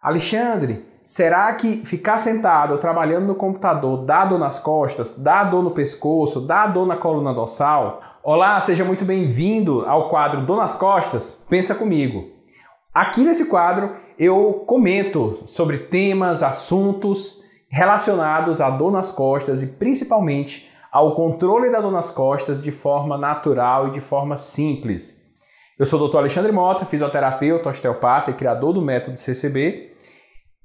Alexandre, será que ficar sentado trabalhando no computador dá dor nas costas, dá dor no pescoço, dá dor na coluna dorsal? Olá, seja muito bem-vindo ao quadro Dor nas Costas. Pensa comigo. Aqui nesse quadro eu comento sobre temas, assuntos relacionados à dor nas costas e principalmente ao controle da dor nas costas de forma natural e de forma simples. Eu sou o Dr. Alexandre Mota, fisioterapeuta, osteopata e criador do método CCB.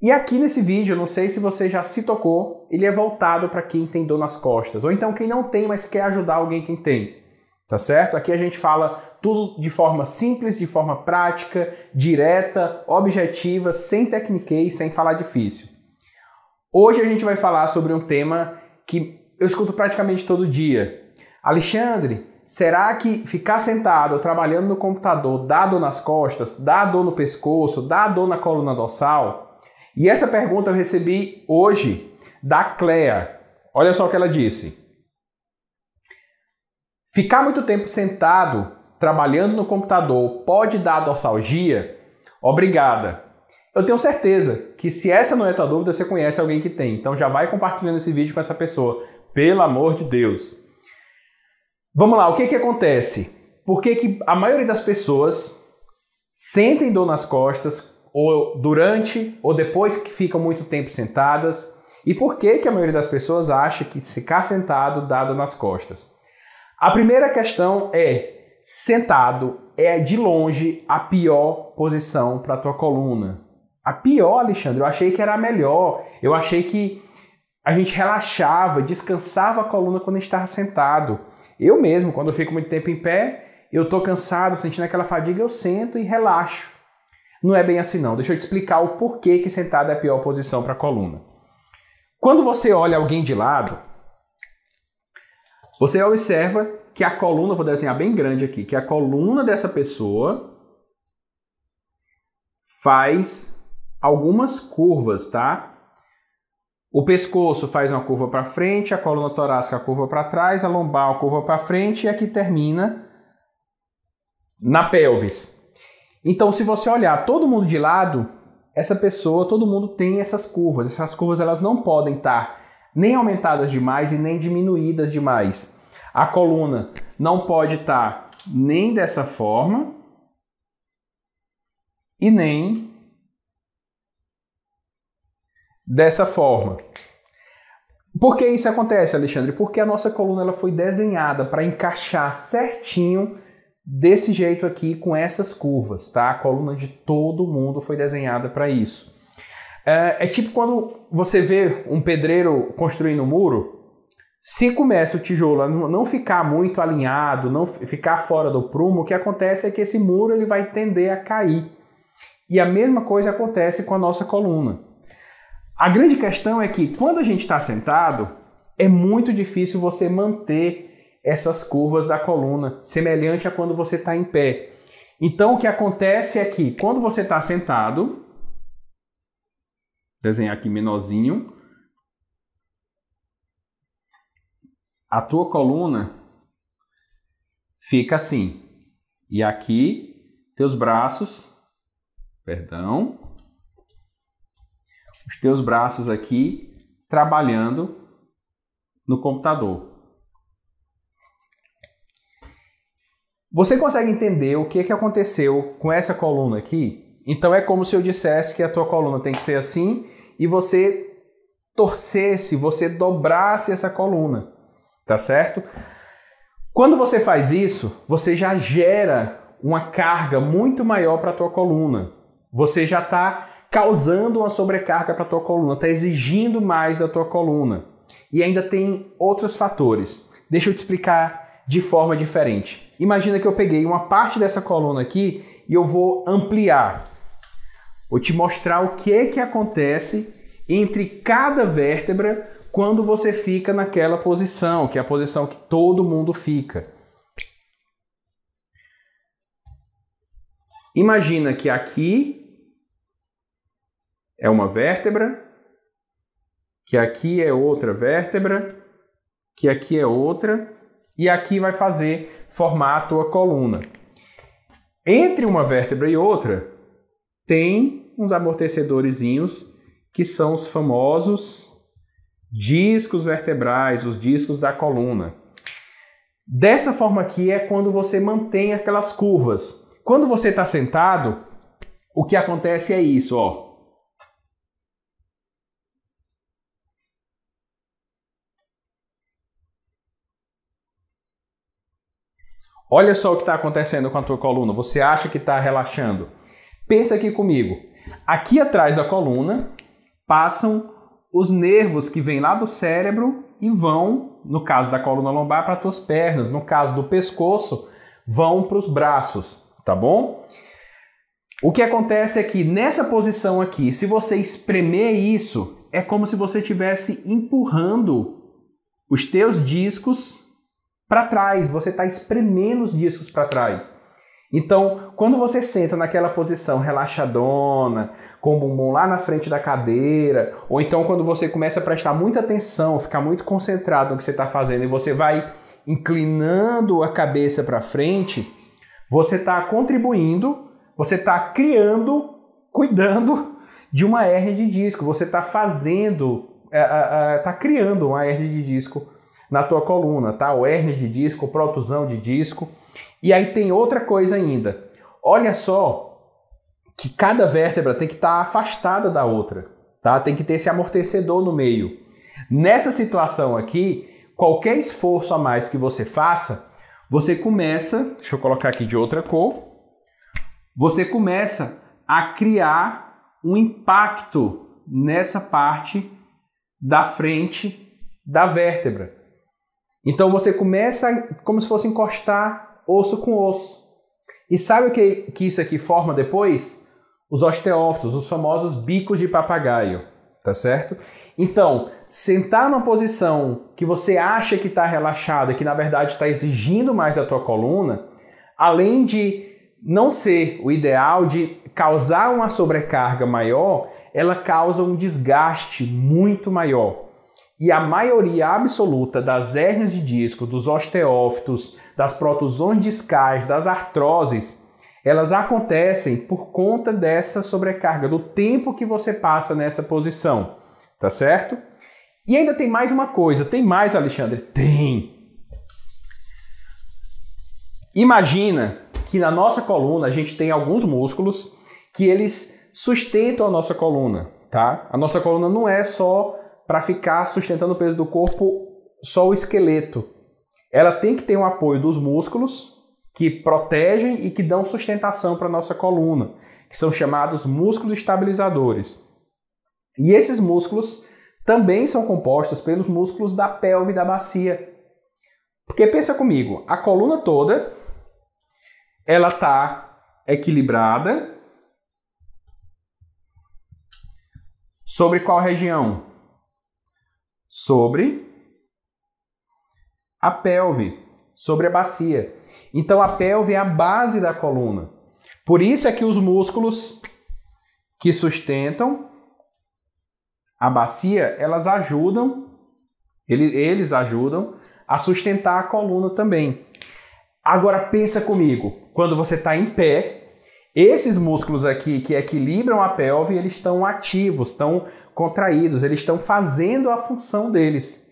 E aqui nesse vídeo, não sei se você já se tocou, ele é voltado para quem tem dor nas costas, ou então quem não tem, mas quer ajudar alguém que tem. Tá certo? Aqui a gente fala tudo de forma simples, de forma prática, direta, objetiva, sem e sem falar difícil. Hoje a gente vai falar sobre um tema que eu escuto praticamente todo dia. Alexandre, Será que ficar sentado trabalhando no computador dá dor nas costas, dá dor no pescoço, dá dor na coluna dorsal? E essa pergunta eu recebi hoje da Clea. Olha só o que ela disse. Ficar muito tempo sentado trabalhando no computador pode dar dorsalgia? Obrigada. Eu tenho certeza que se essa não é tua dúvida, você conhece alguém que tem. Então já vai compartilhando esse vídeo com essa pessoa. Pelo amor de Deus. Vamos lá, o que que acontece? Por que, que a maioria das pessoas sentem dor nas costas ou durante ou depois que ficam muito tempo sentadas? E por que que a maioria das pessoas acha que ficar sentado dá dor nas costas? A primeira questão é sentado é de longe a pior posição para tua coluna. A pior, Alexandre, eu achei que era a melhor. Eu achei que a gente relaxava, descansava a coluna quando a gente estava sentado. Eu mesmo, quando eu fico muito tempo em pé, eu estou cansado, sentindo aquela fadiga, eu sento e relaxo. Não é bem assim não. Deixa eu te explicar o porquê que sentado é a pior posição para a coluna. Quando você olha alguém de lado, você observa que a coluna, vou desenhar bem grande aqui, que a coluna dessa pessoa faz algumas curvas, tá? O pescoço faz uma curva para frente, a coluna torácica curva para trás, a lombar curva para frente e aqui termina na pelvis. Então, se você olhar todo mundo de lado, essa pessoa, todo mundo tem essas curvas. Essas curvas elas não podem estar tá nem aumentadas demais e nem diminuídas demais. A coluna não pode estar tá nem dessa forma e nem dessa forma. Por que isso acontece, Alexandre? Porque a nossa coluna ela foi desenhada para encaixar certinho desse jeito aqui com essas curvas, tá? A coluna de todo mundo foi desenhada para isso. É, é, tipo quando você vê um pedreiro construindo um muro, se começa o tijolo a não ficar muito alinhado, não ficar fora do prumo, o que acontece é que esse muro ele vai tender a cair. E a mesma coisa acontece com a nossa coluna. A grande questão é que quando a gente está sentado, é muito difícil você manter essas curvas da coluna, semelhante a quando você está em pé. Então o que acontece é que quando você está sentado, desenhar aqui menorzinho, a tua coluna fica assim. E aqui, teus braços, perdão, os teus braços aqui trabalhando no computador. Você consegue entender o que, que aconteceu com essa coluna aqui? Então é como se eu dissesse que a tua coluna tem que ser assim e você torcesse, você dobrasse essa coluna, tá certo? Quando você faz isso, você já gera uma carga muito maior para a tua coluna. Você já está causando uma sobrecarga para a tua coluna, está exigindo mais da tua coluna. E ainda tem outros fatores. Deixa eu te explicar de forma diferente. Imagina que eu peguei uma parte dessa coluna aqui e eu vou ampliar. Vou te mostrar o que que acontece entre cada vértebra quando você fica naquela posição, que é a posição que todo mundo fica. Imagina que aqui é uma vértebra, que aqui é outra vértebra, que aqui é outra, e aqui vai fazer formar a tua coluna. Entre uma vértebra e outra, tem uns amortecedoreszinhos que são os famosos discos vertebrais, os discos da coluna. Dessa forma aqui é quando você mantém aquelas curvas. Quando você está sentado, o que acontece é isso, ó. Olha só o que está acontecendo com a tua coluna. Você acha que está relaxando? Pensa aqui comigo. Aqui atrás da coluna passam os nervos que vêm lá do cérebro e vão, no caso da coluna lombar, para as tuas pernas. No caso do pescoço, vão para os braços, tá bom? O que acontece é que nessa posição aqui, se você espremer isso, é como se você estivesse empurrando os teus discos para trás, você está espremendo os discos para trás. Então, quando você senta naquela posição relaxadona, com o bumbum lá na frente da cadeira, ou então quando você começa a prestar muita atenção, ficar muito concentrado no que você está fazendo e você vai inclinando a cabeça para frente, você está contribuindo, você está criando, cuidando de uma hernia de disco, você está fazendo, está é, é, é, criando uma hernia de disco na tua coluna, tá? O hérnia de disco, protusão de disco. E aí tem outra coisa ainda. Olha só que cada vértebra tem que estar tá afastada da outra, tá? Tem que ter esse amortecedor no meio. Nessa situação aqui, qualquer esforço a mais que você faça, você começa, deixa eu colocar aqui de outra cor, você começa a criar um impacto nessa parte da frente da vértebra. Então você começa como se fosse encostar osso com osso. E sabe o que, que isso aqui forma depois? Os osteófitos, os famosos bicos de papagaio, tá certo? Então, sentar numa posição que você acha que está relaxada, que na verdade está exigindo mais da tua coluna, além de não ser o ideal, de causar uma sobrecarga maior, ela causa um desgaste muito maior e a maioria absoluta das hérnias de disco, dos osteófitos, das protusões discais, das artroses, elas acontecem por conta dessa sobrecarga, do tempo que você passa nessa posição, tá certo? E ainda tem mais uma coisa, tem mais, Alexandre? Tem! Imagina que na nossa coluna a gente tem alguns músculos que eles sustentam a nossa coluna, tá? A nossa coluna não é só para ficar sustentando o peso do corpo só o esqueleto. Ela tem que ter um apoio dos músculos que protegem e que dão sustentação para nossa coluna, que são chamados músculos estabilizadores. E esses músculos também são compostos pelos músculos da pelve e da bacia. Porque pensa comigo, a coluna toda ela está equilibrada sobre qual região? sobre a pelve, sobre a bacia. Então a pelve é a base da coluna. Por isso é que os músculos que sustentam a bacia, elas ajudam, eles ajudam a sustentar a coluna também. Agora pensa comigo, quando você está em pé, esses músculos aqui que equilibram a pelve, eles estão ativos, estão contraídos, eles estão fazendo a função deles.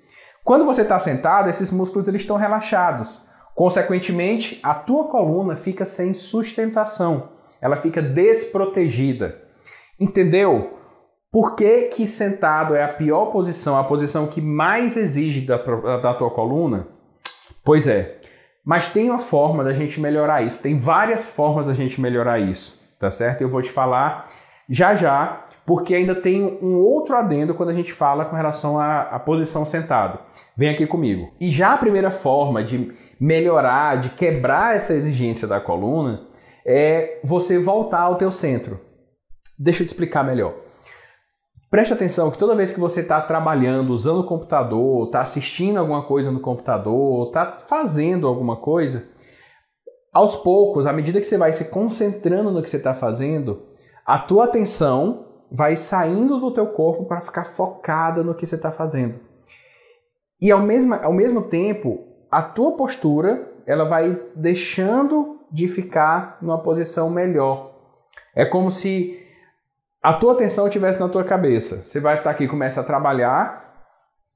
Quando você está sentado, esses músculos eles estão relaxados. Consequentemente, a tua coluna fica sem sustentação, ela fica desprotegida. Entendeu? Por que, que sentado é a pior posição, a posição que mais exige da, da tua coluna? Pois é, mas tem uma forma da gente melhorar isso, tem várias formas da gente melhorar isso, tá certo? Eu vou te falar já já, porque ainda tem um outro adendo quando a gente fala com relação à, à posição sentado. Vem aqui comigo. E já a primeira forma de melhorar, de quebrar essa exigência da coluna, é você voltar ao teu centro. Deixa eu te explicar melhor. Preste atenção que toda vez que você está trabalhando, usando o computador, está assistindo alguma coisa no computador, está fazendo alguma coisa, aos poucos, à medida que você vai se concentrando no que você está fazendo, a tua atenção vai saindo do teu corpo para ficar focada no que você está fazendo. E ao mesmo, ao mesmo tempo, a tua postura ela vai deixando de ficar numa posição melhor. É como se a tua atenção estivesse na tua cabeça. Você vai estar tá aqui, começa a trabalhar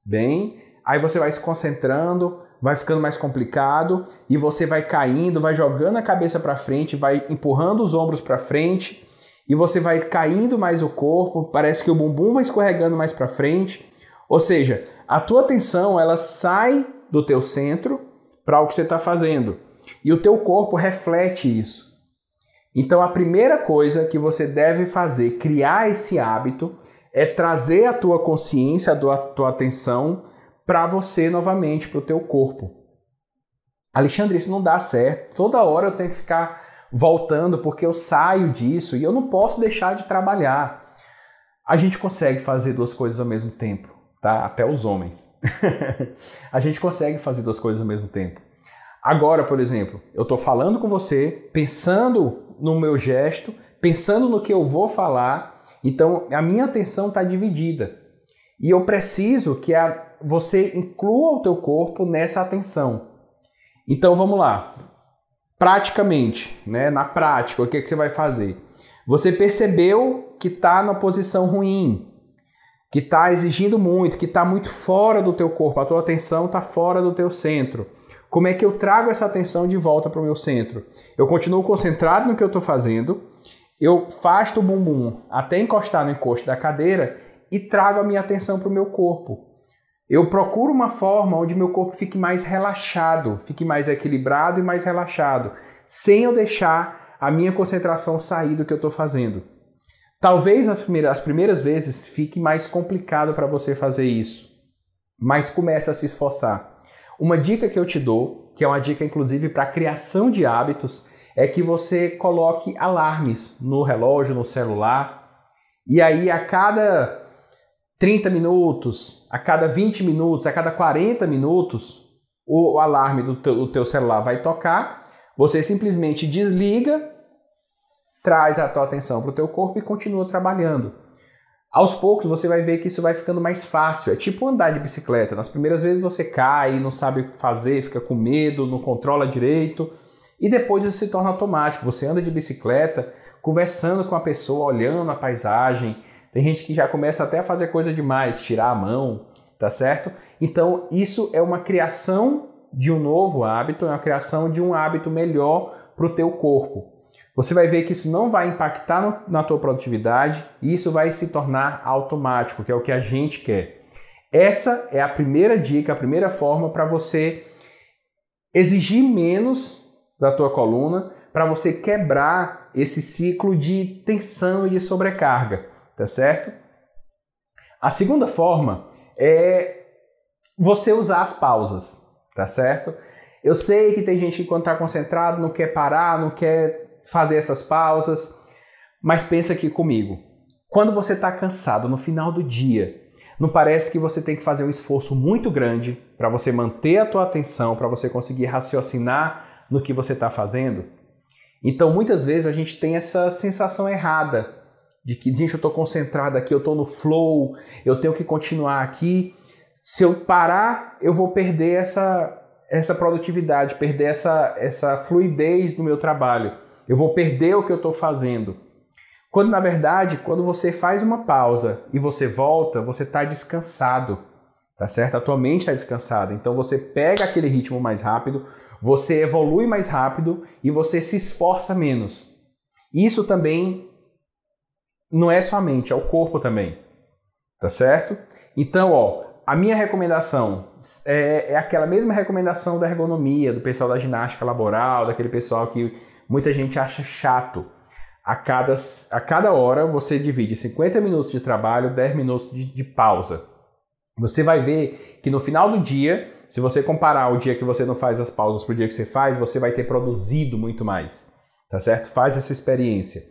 bem, aí você vai se concentrando, vai ficando mais complicado e você vai caindo, vai jogando a cabeça para frente, vai empurrando os ombros para frente e você vai caindo mais o corpo, parece que o bumbum vai escorregando mais para frente. Ou seja, a tua atenção ela sai do teu centro para o que você está fazendo e o teu corpo reflete isso. Então a primeira coisa que você deve fazer, criar esse hábito, é trazer a tua consciência, a tua atenção para você novamente, para o teu corpo. Alexandre, isso não dá certo. Toda hora eu tenho que ficar voltando porque eu saio disso e eu não posso deixar de trabalhar. A gente consegue fazer duas coisas ao mesmo tempo, tá? Até os homens. a gente consegue fazer duas coisas ao mesmo tempo. Agora, por exemplo, eu estou falando com você, pensando no meu gesto, pensando no que eu vou falar, então a minha atenção está dividida. E eu preciso que a, você inclua o teu corpo nessa atenção. Então vamos lá. Praticamente, né? Na prática, o que, é que você vai fazer? Você percebeu que está na posição ruim, que está exigindo muito, que está muito fora do teu corpo, a tua atenção está fora do teu centro. Como é que eu trago essa atenção de volta para o meu centro? Eu continuo concentrado no que eu estou fazendo, eu faço o bumbum até encostar no encosto da cadeira e trago a minha atenção para o meu corpo. Eu procuro uma forma onde meu corpo fique mais relaxado, fique mais equilibrado e mais relaxado, sem eu deixar a minha concentração sair do que eu estou fazendo. Talvez as primeiras, as primeiras vezes fique mais complicado para você fazer isso, mas começa a se esforçar. Uma dica que eu te dou, que é uma dica inclusive para criação de hábitos, é que você coloque alarmes no relógio, no celular, e aí a cada 30 minutos, a cada 20 minutos, a cada 40 minutos, o alarme do teu, do teu celular vai tocar, você simplesmente desliga, traz a tua atenção para o teu corpo e continua trabalhando. Aos poucos você vai ver que isso vai ficando mais fácil. É tipo andar de bicicleta. Nas primeiras vezes você cai, não sabe o que fazer, fica com medo, não controla direito. E depois isso se torna automático. Você anda de bicicleta, conversando com a pessoa, olhando a paisagem. Tem gente que já começa até a fazer coisa demais, tirar a mão, tá certo? Então, isso é uma criação de um novo hábito, é uma criação de um hábito melhor para o teu corpo. Você vai ver que isso não vai impactar no, na tua produtividade e isso vai se tornar automático, que é o que a gente quer. Essa é a primeira dica, a primeira forma para você exigir menos da tua coluna, para você quebrar esse ciclo de tensão e de sobrecarga, tá certo? A segunda forma é você usar as pausas, tá certo? Eu sei que tem gente que quando está concentrado não quer parar, não quer fazer essas pausas. Mas pensa aqui comigo. Quando você está cansado no final do dia, não parece que você tem que fazer um esforço muito grande para você manter a tua atenção, para você conseguir raciocinar no que você está fazendo? Então, muitas vezes a gente tem essa sensação errada de que, gente, eu estou concentrado aqui, eu estou no flow, eu tenho que continuar aqui. Se eu parar, eu vou perder essa, essa produtividade, perder essa, essa fluidez do meu trabalho eu vou perder o que eu estou fazendo. Quando na verdade, quando você faz uma pausa e você volta, você está descansado, tá certo? A tua mente está descansada. Então você pega aquele ritmo mais rápido, você evolui mais rápido e você se esforça menos. Isso também não é só a mente, é o corpo também, tá certo? Então, ó, a minha recomendação é, é aquela mesma recomendação da ergonomia, do pessoal da ginástica laboral, daquele pessoal que muita gente acha chato. A cada, a cada hora você divide 50 minutos de trabalho, 10 minutos de, de pausa. Você vai ver que no final do dia, se você comparar o dia que você não faz as pausas para o dia que você faz, você vai ter produzido muito mais. Tá certo? Faz essa experiência.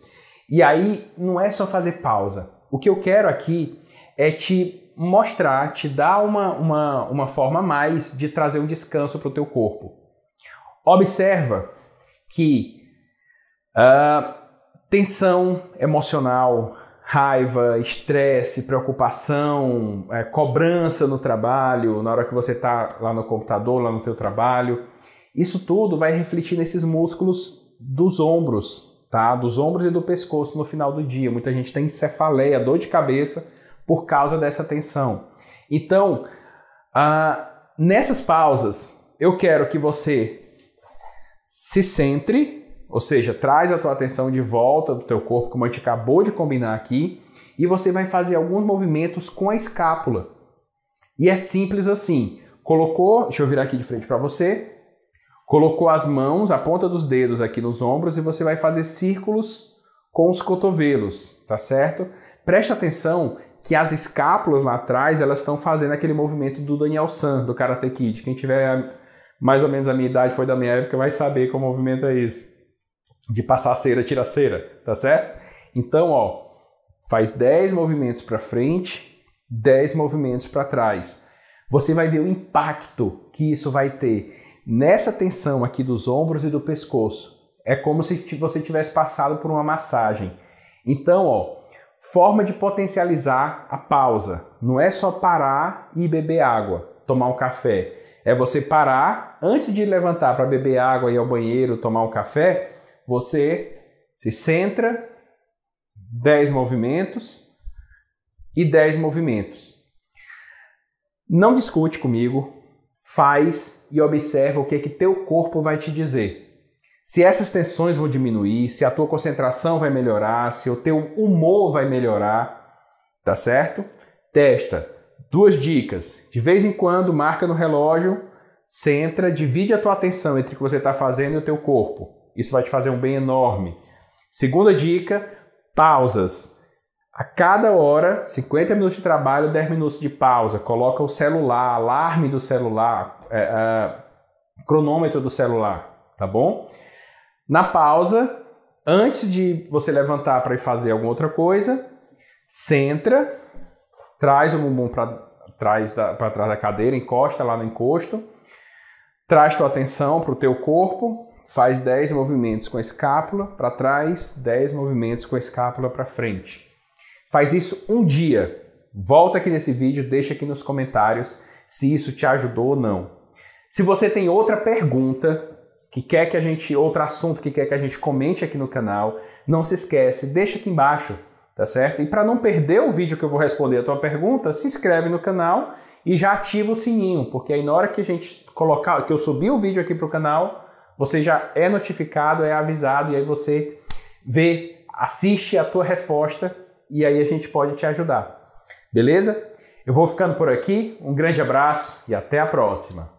E aí não é só fazer pausa. O que eu quero aqui é te mostrar, te dar uma, uma, uma forma a mais de trazer um descanso para o teu corpo. Observa que Uh, tensão emocional, raiva, estresse, preocupação, é, cobrança no trabalho, na hora que você está lá no computador, lá no teu trabalho. Isso tudo vai refletir nesses músculos dos ombros, tá? Dos ombros e do pescoço no final do dia. Muita gente tem cefaleia, dor de cabeça por causa dessa tensão. Então, ah, nessas pausas, eu quero que você se centre ou seja, traz a tua atenção de volta do teu corpo, como a gente acabou de combinar aqui, e você vai fazer alguns movimentos com a escápula. E é simples assim. Colocou, deixa eu virar aqui de frente para você. Colocou as mãos, a ponta dos dedos aqui nos ombros e você vai fazer círculos com os cotovelos, tá certo? Preste atenção que as escápulas lá atrás, elas estão fazendo aquele movimento do Daniel San, do Karate Kid. Quem tiver mais ou menos a minha idade, foi da minha época, vai saber como movimento é esse de passar cera, a cera, tá certo? Então, ó, faz 10 movimentos para frente, 10 movimentos para trás. Você vai ver o impacto que isso vai ter nessa tensão aqui dos ombros e do pescoço. É como se você tivesse passado por uma massagem. Então, ó, forma de potencializar a pausa. Não é só parar e beber água, tomar um café. É você parar antes de levantar para beber água e ir ao banheiro, tomar um café você se centra, 10 movimentos e 10 movimentos. Não discute comigo, faz e observa o que é que teu corpo vai te dizer. Se essas tensões vão diminuir, se a tua concentração vai melhorar, se o teu humor vai melhorar, tá certo? Testa. Duas dicas. De vez em quando, marca no relógio, centra, divide a tua atenção entre o que você está fazendo e o teu corpo. Isso vai te fazer um bem enorme. Segunda dica: pausas. A cada hora, 50 minutos de trabalho, 10 minutos de pausa. Coloca o celular, alarme do celular, é, é, cronômetro do celular, tá bom? Na pausa, antes de você levantar para ir fazer alguma outra coisa, centra, traz o bumbum para trás da, trás da cadeira, encosta lá no encosto, traz tua atenção para o teu corpo, faz 10 movimentos com a escápula para trás, 10 movimentos com a escápula para frente. Faz isso um dia. Volta aqui nesse vídeo, deixa aqui nos comentários se isso te ajudou ou não. Se você tem outra pergunta que quer que a gente, outro assunto que quer que a gente comente aqui no canal, não se esquece, deixa aqui embaixo, tá certo? E para não perder o vídeo que eu vou responder a tua pergunta, se inscreve no canal e já ativa o sininho, porque aí na hora que a gente colocar, que eu subir o vídeo aqui pro canal, você já é notificado, é avisado e aí você vê, assiste a tua resposta e aí a gente pode te ajudar. Beleza? Eu vou ficando por aqui. Um grande abraço e até a próxima.